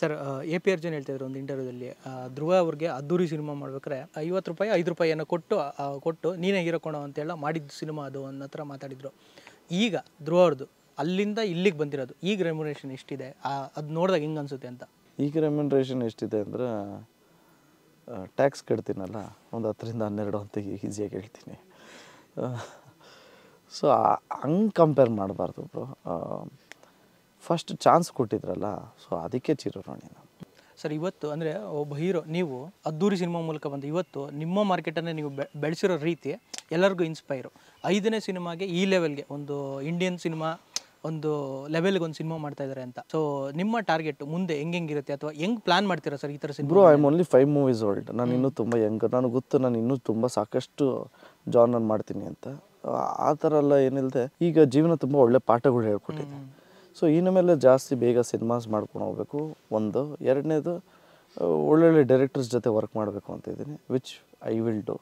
sir A P Arjun ಹೇಳ್ತಿದ್ರು ಒಂದು ಇಂಟರ್ವ್ಯೂದಲ್ಲಿ ಧ್ರುವ ಅವ್ರಿಗೆ ಅದ್ದೂರಿ ಸಿನಿಮಾ ಮಾಡ್ಬೇಕಾರೆ ಐವತ್ತು ರೂಪಾಯಿ ಐದು ರೂಪಾಯಿಯನ್ನು ಕೊಟ್ಟು ಕೊಟ್ಟು ನೀನೇ ಅಂತ ಅಂತೇಳ ಮಾಡಿದ್ದು ಸಿನಿಮಾ ಅದು ಅನ್ನೋ ಥರ ಮಾತಾಡಿದರು ಈಗ ಧ್ರುವ ಅವ್ರದ್ದು ಅಲ್ಲಿಂದ ಇಲ್ಲಿಗೆ ಬಂದಿರೋದು ಈಗ ರೆಮ್ಯುನೇಷನ್ ಎಷ್ಟಿದೆ ಅದು ನೋಡಿದಾಗ ಹಿಂಗೆ ಅನಿಸುತ್ತೆ ಅಂತ ಈಗ ರೆಮ್ಯುನೇಷನ್ ಎಷ್ಟಿದೆ ಅಂದ್ರೆ ಟ್ಯಾಕ್ಸ್ ಕಟ್ತೀನಲ್ಲ ಒಂದು ಹತ್ತರಿಂದ ಹನ್ನೆರಡು ಅಂತ ಈಸಿಯಾಗಿ ಹೇಳ್ತೀನಿ ಸೊ ಹಂಗೆ ಕಂಪೇರ್ ಮಾಡಬಾರ್ದು ಬ್ರೋ ಫಸ್ಟ್ ಚಾನ್ಸ್ ಕೊಟ್ಟಿದ್ರಲ್ಲ ಸೊ ಅದಕ್ಕೆ ಚಿರೋಣಿ ಸರ್ ಇವತ್ತು ಅಂದರೆ ಒಬ್ಬ ಹೀರೋ ನೀವು ಅದ್ದೂರಿ ಸಿನಿಮಾ ಮೂಲಕ ಬಂದು ಇವತ್ತು ನಿಮ್ಮ ಮಾರ್ಕೆಟನ್ನು ನೀವು ಬೆಳೆಸಿರೋ ರೀತಿ ಎಲ್ಲರಿಗೂ ಇನ್ಸ್ಪೈರು ಐದನೇ ಸಿನಿಮಾಗೆ ಈ ಲೆವೆಲ್ಗೆ ಒಂದು ಇಂಡಿಯನ್ ಸಿನಿಮಾ ಒಂದು ಲೆವೆಲ್ಗೆ ಒಂದು ಸಿನಿಮಾ ಮಾಡ್ತಾ ಇದ್ದಾರೆ ಅಂತ ಸೊ ನಿಮ್ಮ ಟಾರ್ಗೆಟ್ ಮುಂದೆ ಹೆಂಗೆ ಹೆಂಗಿರುತ್ತೆ ಅಥವಾ ಹೆಂಗ್ ಪ್ಲಾನ್ ಮಾಡ್ತೀರಾ ಸರ್ ಈ ಥರ cinema I am only five movies old ನಾನು ಇನ್ನೂ ತುಂಬ ಯಂಗ್ ನನಗೆ ಗೊತ್ತು ನಾನು ಇನ್ನೂ ತುಂಬ ಸಾಕಷ್ಟು ಜಾನ್ ನಾನು ಮಾಡ್ತೀನಿ ಅಂತ ಆ ಥರ ಎಲ್ಲ ಏನಿಲ್ಲದೆ ಈಗ ಜೀವನ ತುಂಬ ಒಳ್ಳೆ ಪಾಠಗಳು ಹೇಳ್ಕೊಟ್ಟಿದ್ದೆ ಸೊ ಇನ್ನು ಮೇಲೆ ಜಾಸ್ತಿ ಬೇಗ ಸಿನಿಮಾಸ್ ಮಾಡ್ಕೊಂಡು ಹೋಗ್ಬೇಕು ಒಂದು ಎರಡನೇದು ಒಳ್ಳೊಳ್ಳೆ ಡೈರೆಕ್ಟರ್ಸ್ ಜೊತೆ ವರ್ಕ್ ಮಾಡಬೇಕು ಅಂತ ವಿಚ್ ಐ ವಿಲ್ ಡೂ